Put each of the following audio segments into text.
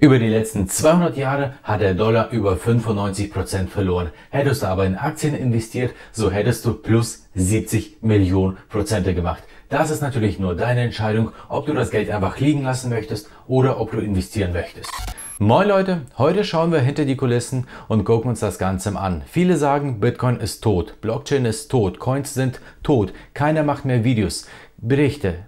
Über die letzten 200 Jahre hat der Dollar über 95% verloren. Hättest du aber in Aktien investiert, so hättest du plus 70 Millionen Prozente gemacht. Das ist natürlich nur deine Entscheidung, ob du das Geld einfach liegen lassen möchtest oder ob du investieren möchtest. Moin Leute, heute schauen wir hinter die Kulissen und gucken uns das Ganze an. Viele sagen, Bitcoin ist tot, Blockchain ist tot, Coins sind tot, keiner macht mehr Videos, Berichte,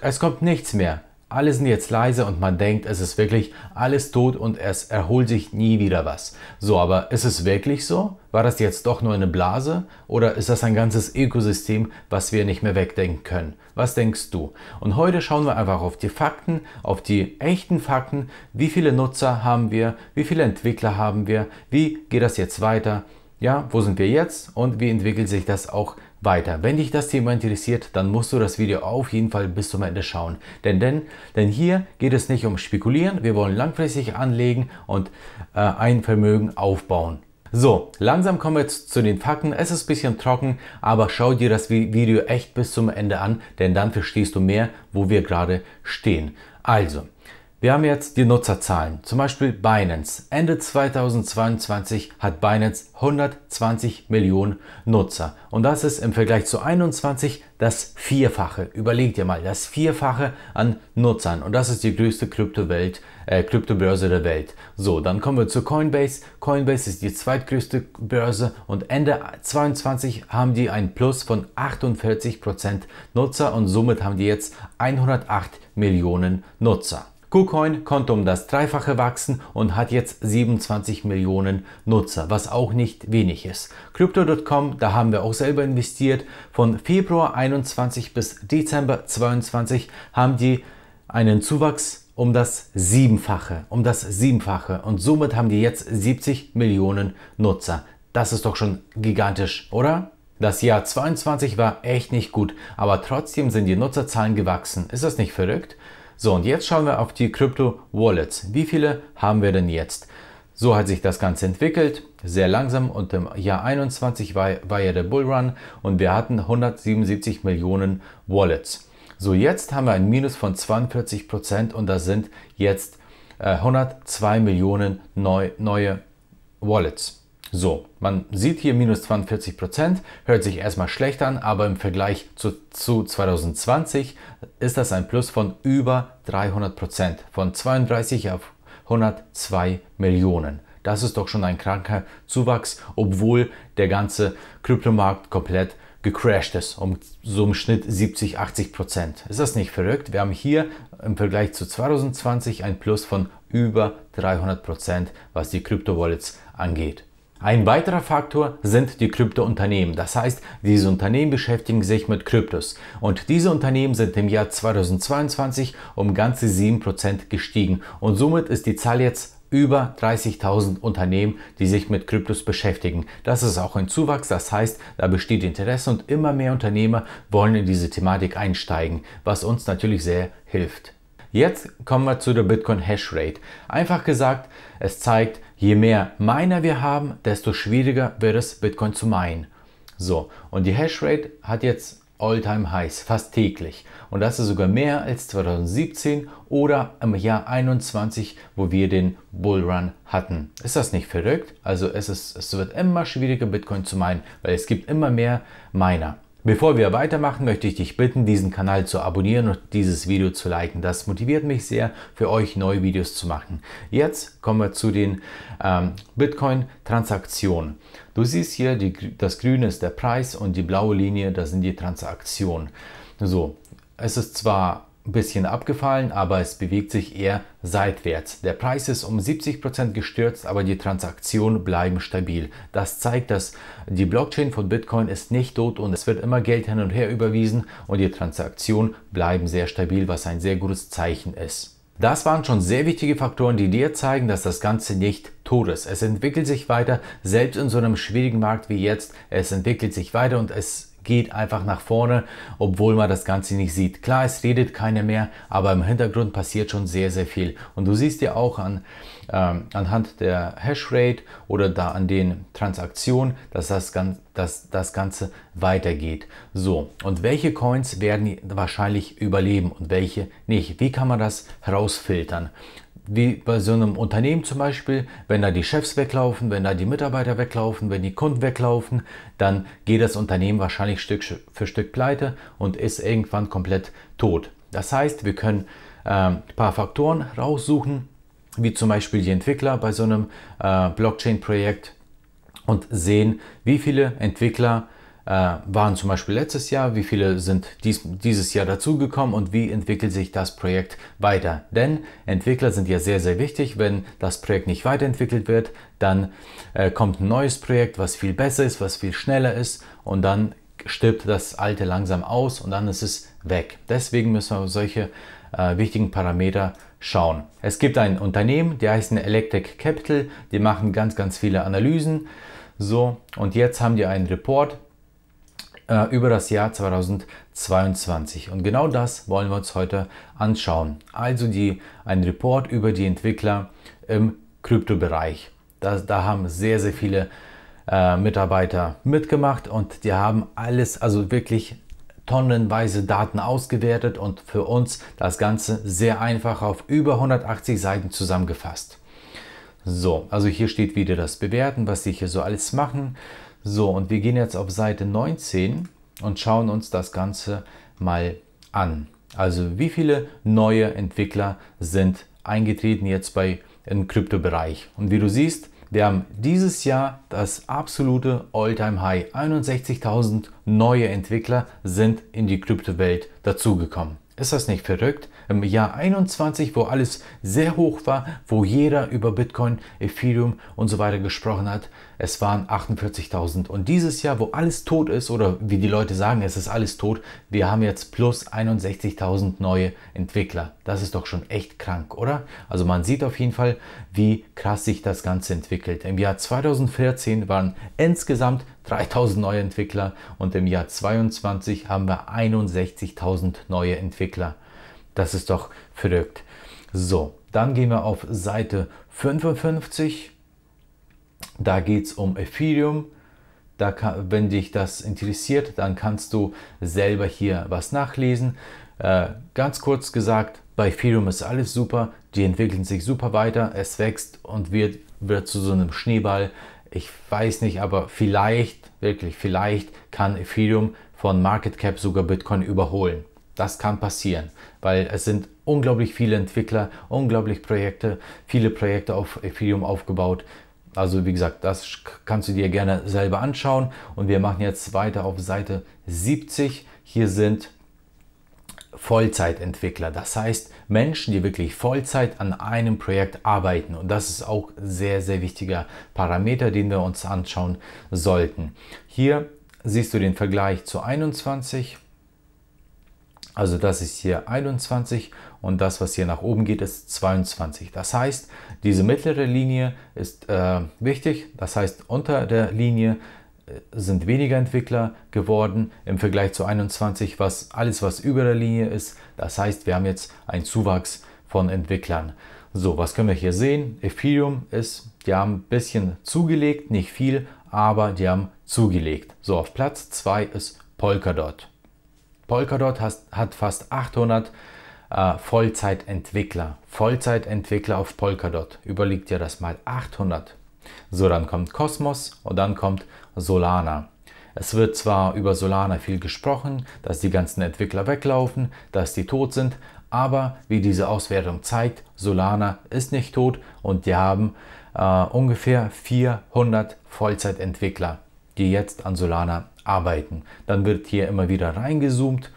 es kommt nichts mehr. Alle sind jetzt leise und man denkt, es ist wirklich alles tot und es erholt sich nie wieder was. So, aber ist es wirklich so? War das jetzt doch nur eine Blase? Oder ist das ein ganzes Ökosystem, was wir nicht mehr wegdenken können? Was denkst du? Und heute schauen wir einfach auf die Fakten, auf die echten Fakten. Wie viele Nutzer haben wir? Wie viele Entwickler haben wir? Wie geht das jetzt weiter? Ja, wo sind wir jetzt und wie entwickelt sich das auch weiter. Wenn dich das Thema interessiert, dann musst du das Video auf jeden Fall bis zum Ende schauen. Denn, denn, denn hier geht es nicht um Spekulieren, wir wollen langfristig anlegen und äh, ein Vermögen aufbauen. So, langsam kommen wir jetzt zu den Fakten. Es ist ein bisschen trocken, aber schau dir das Video echt bis zum Ende an, denn dann verstehst du mehr, wo wir gerade stehen. Also, wir haben jetzt die Nutzerzahlen, zum Beispiel Binance. Ende 2022 hat Binance 120 Millionen Nutzer. Und das ist im Vergleich zu 21 das Vierfache. Überlegt ihr mal, das Vierfache an Nutzern. Und das ist die größte Kryptowelt, äh, Kryptobörse der Welt. So, dann kommen wir zu Coinbase. Coinbase ist die zweitgrößte Börse und Ende 22 haben die ein Plus von 48% Prozent Nutzer und somit haben die jetzt 108 Millionen Nutzer. KuCoin konnte um das Dreifache wachsen und hat jetzt 27 Millionen Nutzer, was auch nicht wenig ist. Crypto.com, da haben wir auch selber investiert. Von Februar 21 bis Dezember 22 haben die einen Zuwachs um das Siebenfache, um das Siebenfache. Und somit haben die jetzt 70 Millionen Nutzer. Das ist doch schon gigantisch, oder? Das Jahr 22 war echt nicht gut, aber trotzdem sind die Nutzerzahlen gewachsen. Ist das nicht verrückt? So, und jetzt schauen wir auf die Crypto-Wallets. Wie viele haben wir denn jetzt? So hat sich das Ganze entwickelt, sehr langsam und im Jahr 21 war, war ja der Bullrun und wir hatten 177 Millionen Wallets. So, jetzt haben wir ein Minus von 42 Prozent und das sind jetzt äh, 102 Millionen neu, neue Wallets. So, man sieht hier minus 42 Prozent, hört sich erstmal schlecht an, aber im Vergleich zu, zu 2020 ist das ein Plus von über 300 Prozent, von 32 auf 102 Millionen. Das ist doch schon ein kranker Zuwachs, obwohl der ganze Kryptomarkt komplett gecrashed ist, um so im Schnitt 70, 80 Prozent. Ist das nicht verrückt? Wir haben hier im Vergleich zu 2020 ein Plus von über 300 Prozent, was die Kryptowallets angeht. Ein weiterer Faktor sind die Kryptounternehmen. Das heißt, diese Unternehmen beschäftigen sich mit Kryptos. Und diese Unternehmen sind im Jahr 2022 um ganze 7% gestiegen. Und somit ist die Zahl jetzt über 30.000 Unternehmen, die sich mit Kryptos beschäftigen. Das ist auch ein Zuwachs, das heißt, da besteht Interesse und immer mehr Unternehmer wollen in diese Thematik einsteigen, was uns natürlich sehr hilft. Jetzt kommen wir zu der Bitcoin Hash Rate. Einfach gesagt, es zeigt, je mehr Miner wir haben, desto schwieriger wird es, Bitcoin zu minen. So, und die Hash Rate hat jetzt Alltime Highs, fast täglich. Und das ist sogar mehr als 2017 oder im Jahr 21, wo wir den Bullrun hatten. Ist das nicht verrückt? Also es, ist, es wird immer schwieriger, Bitcoin zu meinen, weil es gibt immer mehr Miner. Bevor wir weitermachen, möchte ich dich bitten, diesen Kanal zu abonnieren und dieses Video zu liken. Das motiviert mich sehr, für euch neue Videos zu machen. Jetzt kommen wir zu den ähm, Bitcoin-Transaktionen. Du siehst hier, die, das Grüne ist der Preis und die blaue Linie, das sind die Transaktionen. So, es ist zwar ein bisschen abgefallen, aber es bewegt sich eher seitwärts. Der Preis ist um 70% Prozent gestürzt, aber die Transaktionen bleiben stabil. Das zeigt, dass die Blockchain von Bitcoin ist nicht tot und es wird immer Geld hin und her überwiesen und die Transaktionen bleiben sehr stabil, was ein sehr gutes Zeichen ist. Das waren schon sehr wichtige Faktoren, die dir zeigen, dass das Ganze nicht tot ist. Es entwickelt sich weiter, selbst in so einem schwierigen Markt wie jetzt. Es entwickelt sich weiter und es geht einfach nach vorne, obwohl man das Ganze nicht sieht. Klar, es redet keiner mehr, aber im Hintergrund passiert schon sehr, sehr viel. Und du siehst ja auch an, ähm, anhand der Hashrate oder da an den Transaktionen, dass das, dass das Ganze weitergeht. So, und welche Coins werden wahrscheinlich überleben und welche nicht? Wie kann man das herausfiltern? wie bei so einem Unternehmen zum Beispiel, wenn da die Chefs weglaufen, wenn da die Mitarbeiter weglaufen, wenn die Kunden weglaufen, dann geht das Unternehmen wahrscheinlich Stück für Stück pleite und ist irgendwann komplett tot. Das heißt, wir können äh, ein paar Faktoren raussuchen, wie zum Beispiel die Entwickler bei so einem äh, Blockchain-Projekt und sehen, wie viele Entwickler äh, waren zum Beispiel letztes Jahr, wie viele sind dies, dieses Jahr dazugekommen und wie entwickelt sich das Projekt weiter. Denn Entwickler sind ja sehr, sehr wichtig. Wenn das Projekt nicht weiterentwickelt wird, dann äh, kommt ein neues Projekt, was viel besser ist, was viel schneller ist und dann stirbt das alte langsam aus und dann ist es weg. Deswegen müssen wir solche äh, wichtigen Parameter schauen. Es gibt ein Unternehmen, die heißen Electric Capital, die machen ganz, ganz viele Analysen. So, und jetzt haben die einen Report, äh, über das Jahr 2022. Und genau das wollen wir uns heute anschauen. Also die, ein Report über die Entwickler im Kryptobereich. Das, da haben sehr, sehr viele äh, Mitarbeiter mitgemacht und die haben alles, also wirklich tonnenweise Daten ausgewertet und für uns das Ganze sehr einfach auf über 180 Seiten zusammengefasst. So, also hier steht wieder das Bewerten, was sie hier so alles machen. So, und wir gehen jetzt auf Seite 19 und schauen uns das Ganze mal an. Also wie viele neue Entwickler sind eingetreten jetzt bei im Kryptobereich. Und wie du siehst, wir haben dieses Jahr das absolute Alltime high 61.000 neue Entwickler sind in die Kryptowelt dazugekommen. Ist das nicht verrückt? im Jahr 21, wo alles sehr hoch war, wo jeder über Bitcoin, Ethereum und so weiter gesprochen hat. Es waren 48.000. Und dieses Jahr, wo alles tot ist, oder wie die Leute sagen, es ist alles tot, wir haben jetzt plus 61.000 neue Entwickler. Das ist doch schon echt krank, oder? Also man sieht auf jeden Fall, wie krass sich das Ganze entwickelt. Im Jahr 2014 waren insgesamt 3000 neue Entwickler und im Jahr 22 haben wir 61.000 neue Entwickler. Das ist doch verrückt. So, dann gehen wir auf Seite 55. Da geht es um Ethereum. Da kann, wenn dich das interessiert, dann kannst du selber hier was nachlesen. Äh, ganz kurz gesagt, bei Ethereum ist alles super. Die entwickeln sich super weiter. Es wächst und wird, wird zu so einem Schneeball. Ich weiß nicht, aber vielleicht, wirklich, vielleicht kann Ethereum von Market Cap sogar Bitcoin überholen. Das kann passieren weil es sind unglaublich viele Entwickler, unglaublich Projekte, viele Projekte auf Ethereum aufgebaut. Also wie gesagt, das kannst du dir gerne selber anschauen. Und wir machen jetzt weiter auf Seite 70. Hier sind Vollzeitentwickler. Das heißt Menschen, die wirklich Vollzeit an einem Projekt arbeiten. Und das ist auch sehr, sehr wichtiger Parameter, den wir uns anschauen sollten. Hier siehst du den Vergleich zu 21. Also das ist hier 21 und das, was hier nach oben geht, ist 22. Das heißt, diese mittlere Linie ist äh, wichtig. Das heißt, unter der Linie äh, sind weniger Entwickler geworden im Vergleich zu 21, was alles, was über der Linie ist. Das heißt, wir haben jetzt einen Zuwachs von Entwicklern. So, was können wir hier sehen? Ethereum ist, die haben ein bisschen zugelegt, nicht viel, aber die haben zugelegt. So, auf Platz 2 ist Polkadot. Polkadot hat, hat fast 800 äh, Vollzeitentwickler. Vollzeitentwickler auf Polkadot. Überleg dir das mal. 800. So, dann kommt Cosmos und dann kommt Solana. Es wird zwar über Solana viel gesprochen, dass die ganzen Entwickler weglaufen, dass die tot sind, aber wie diese Auswertung zeigt, Solana ist nicht tot und die haben äh, ungefähr 400 Vollzeitentwickler, die jetzt an Solana arbeiten. Dann wird hier immer wieder reingezoomt,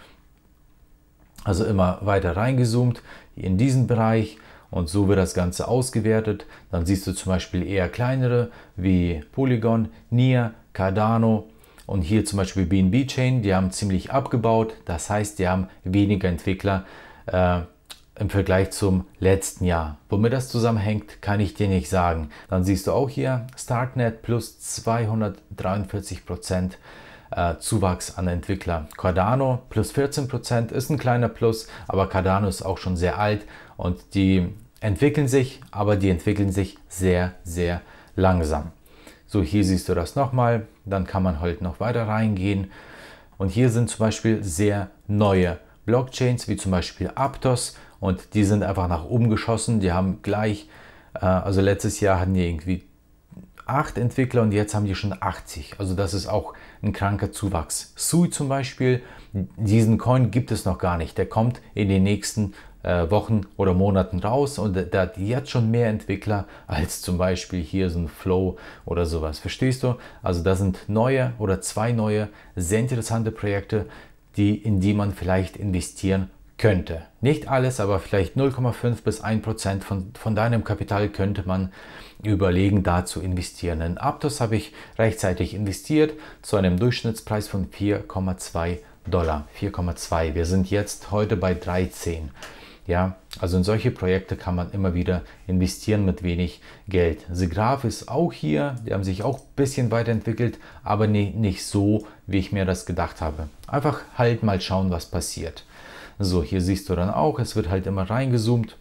also immer weiter reingezoomt in diesen Bereich und so wird das Ganze ausgewertet. Dann siehst du zum Beispiel eher kleinere wie Polygon, Nia, Cardano und hier zum Beispiel BNB Chain, die haben ziemlich abgebaut, das heißt, die haben weniger Entwickler. Äh, im Vergleich zum letzten Jahr. Womit das zusammenhängt, kann ich dir nicht sagen. Dann siehst du auch hier Starknet plus 243 Prozent äh, Zuwachs an Entwickler. Cardano plus 14% ist ein kleiner Plus, aber Cardano ist auch schon sehr alt und die entwickeln sich, aber die entwickeln sich sehr, sehr langsam. So, hier siehst du das nochmal, dann kann man halt noch weiter reingehen. Und hier sind zum Beispiel sehr neue Blockchains, wie zum Beispiel Aptos, und die sind einfach nach oben geschossen. Die haben gleich, äh, also letztes Jahr hatten die irgendwie acht Entwickler und jetzt haben die schon 80. Also das ist auch ein kranker Zuwachs. Sui zum Beispiel, diesen Coin gibt es noch gar nicht. Der kommt in den nächsten äh, Wochen oder Monaten raus und der, der hat jetzt schon mehr Entwickler als zum Beispiel hier so ein Flow oder sowas. Verstehst du? Also da sind neue oder zwei neue sehr interessante Projekte, die, in die man vielleicht investieren könnte. Nicht alles, aber vielleicht 0,5 bis 1 Prozent von, von deinem Kapital könnte man überlegen, da zu investieren. In Aptos habe ich rechtzeitig investiert zu einem Durchschnittspreis von 4,2 Dollar. 4,2. Wir sind jetzt heute bei 13. Ja, also in solche Projekte kann man immer wieder investieren mit wenig Geld. Segraf ist auch hier, die haben sich auch ein bisschen weiterentwickelt, aber nicht so, wie ich mir das gedacht habe. Einfach halt mal schauen, was passiert. So, hier siehst du dann auch, es wird halt immer reingezoomt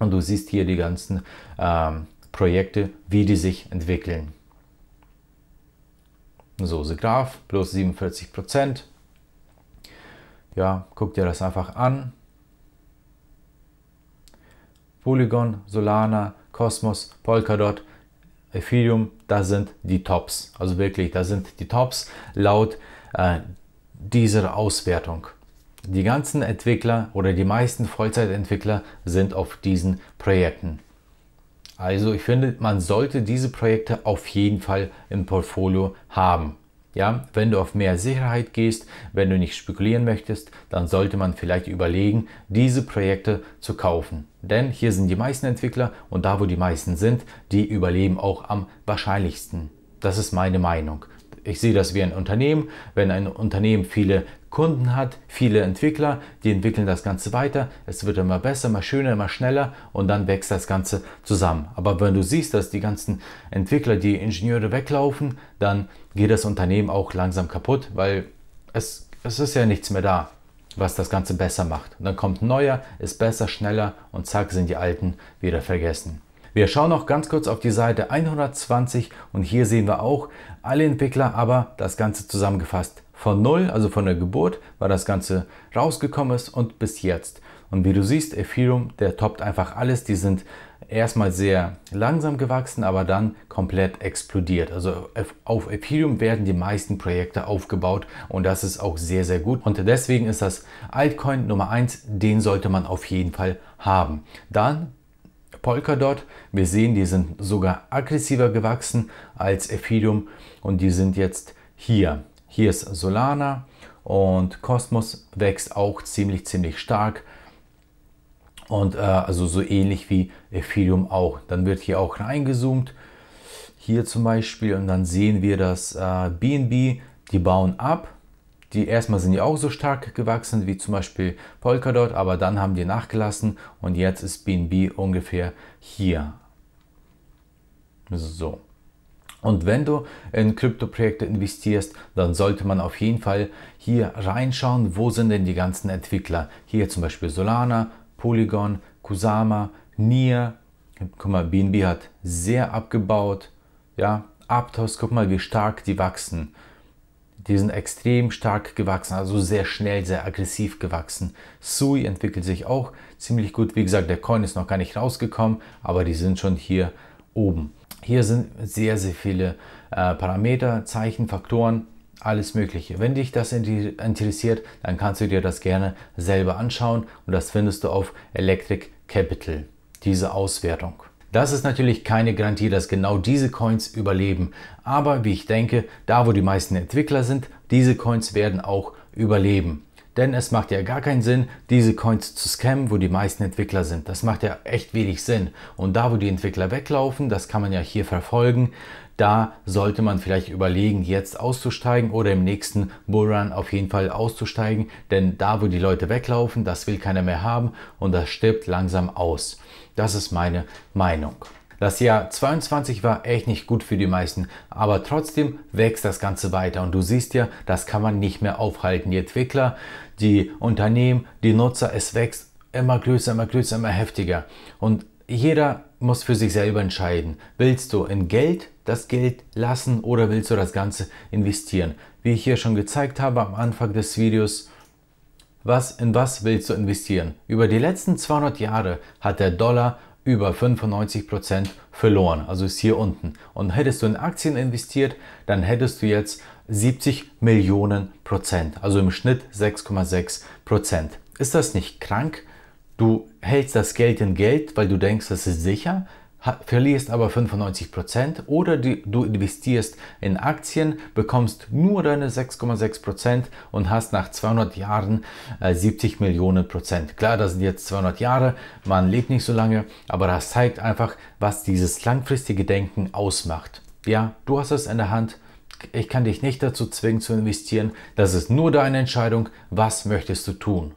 und du siehst hier die ganzen ähm, Projekte, wie die sich entwickeln. So, The Graph, plus 47 Prozent. Ja, guck dir das einfach an. Polygon, Solana, Cosmos, Polkadot, Ethereum, das sind die Tops. Also wirklich, das sind die Tops laut äh, dieser Auswertung. Die ganzen Entwickler oder die meisten Vollzeitentwickler sind auf diesen Projekten. Also ich finde, man sollte diese Projekte auf jeden Fall im Portfolio haben. Ja, wenn du auf mehr Sicherheit gehst, wenn du nicht spekulieren möchtest, dann sollte man vielleicht überlegen, diese Projekte zu kaufen. Denn hier sind die meisten Entwickler und da, wo die meisten sind, die überleben auch am wahrscheinlichsten. Das ist meine Meinung ich sehe das wie ein Unternehmen. Wenn ein Unternehmen viele Kunden hat, viele Entwickler, die entwickeln das Ganze weiter. Es wird immer besser, immer schöner, immer schneller und dann wächst das Ganze zusammen. Aber wenn du siehst, dass die ganzen Entwickler, die Ingenieure weglaufen, dann geht das Unternehmen auch langsam kaputt, weil es, es ist ja nichts mehr da, was das Ganze besser macht. Und dann kommt neuer, ist besser, schneller und zack sind die alten wieder vergessen. Wir schauen noch ganz kurz auf die Seite 120 und hier sehen wir auch alle Entwickler, aber das Ganze zusammengefasst. Von null, also von der Geburt, weil das Ganze rausgekommen ist und bis jetzt. Und wie du siehst, Ethereum, der toppt einfach alles. Die sind erstmal sehr langsam gewachsen, aber dann komplett explodiert. Also auf Ethereum werden die meisten Projekte aufgebaut und das ist auch sehr, sehr gut. Und deswegen ist das Altcoin Nummer 1, den sollte man auf jeden Fall haben. Dann Polkadot. Wir sehen, die sind sogar aggressiver gewachsen als Ethereum und die sind jetzt hier. Hier ist Solana und Cosmos wächst auch ziemlich, ziemlich stark. Und äh, also so ähnlich wie Ethereum auch. Dann wird hier auch reingezoomt. Hier zum Beispiel und dann sehen wir dass äh, BNB, die bauen ab die erstmal sind ja auch so stark gewachsen wie zum Beispiel Polkadot, aber dann haben die nachgelassen und jetzt ist BNB ungefähr hier. So. Und wenn du in Kryptoprojekte investierst, dann sollte man auf jeden Fall hier reinschauen, wo sind denn die ganzen Entwickler. Hier zum Beispiel Solana, Polygon, Kusama, Nier. Guck mal, BNB hat sehr abgebaut. Ja, Aptos, guck mal, wie stark die wachsen. Die sind extrem stark gewachsen, also sehr schnell, sehr aggressiv gewachsen. Sui entwickelt sich auch ziemlich gut. Wie gesagt, der Coin ist noch gar nicht rausgekommen, aber die sind schon hier oben. Hier sind sehr, sehr viele äh, Parameter, Zeichen, Faktoren, alles Mögliche. Wenn dich das interessiert, dann kannst du dir das gerne selber anschauen und das findest du auf Electric Capital, diese Auswertung. Das ist natürlich keine Garantie, dass genau diese Coins überleben. Aber wie ich denke, da wo die meisten Entwickler sind, diese Coins werden auch überleben. Denn es macht ja gar keinen Sinn, diese Coins zu scammen, wo die meisten Entwickler sind. Das macht ja echt wenig Sinn. Und da, wo die Entwickler weglaufen, das kann man ja hier verfolgen, da sollte man vielleicht überlegen, jetzt auszusteigen oder im nächsten Bullrun auf jeden Fall auszusteigen. Denn da, wo die Leute weglaufen, das will keiner mehr haben und das stirbt langsam aus. Das ist meine Meinung. Das Jahr 22 war echt nicht gut für die meisten, aber trotzdem wächst das Ganze weiter und du siehst ja, das kann man nicht mehr aufhalten. Die Entwickler, die Unternehmen, die Nutzer, es wächst immer größer, immer größer, immer heftiger. Und jeder muss für sich selber entscheiden. Willst du in Geld das Geld lassen oder willst du das Ganze investieren? Wie ich hier schon gezeigt habe am Anfang des Videos, was in was willst du investieren? Über die letzten 200 Jahre hat der Dollar über 95% verloren, also ist hier unten. Und hättest du in Aktien investiert, dann hättest du jetzt 70 Millionen Prozent, also im Schnitt 6,6 Prozent. Ist das nicht krank? Du hältst das Geld in Geld, weil du denkst, das ist sicher, verlierst aber 95% oder du investierst in Aktien, bekommst nur deine 6,6% und hast nach 200 Jahren 70 äh, Millionen Prozent. Klar, das sind jetzt 200 Jahre, man lebt nicht so lange, aber das zeigt einfach, was dieses langfristige Denken ausmacht. Ja, du hast es in der Hand. Ich kann dich nicht dazu zwingen zu investieren. Das ist nur deine Entscheidung. Was möchtest du tun?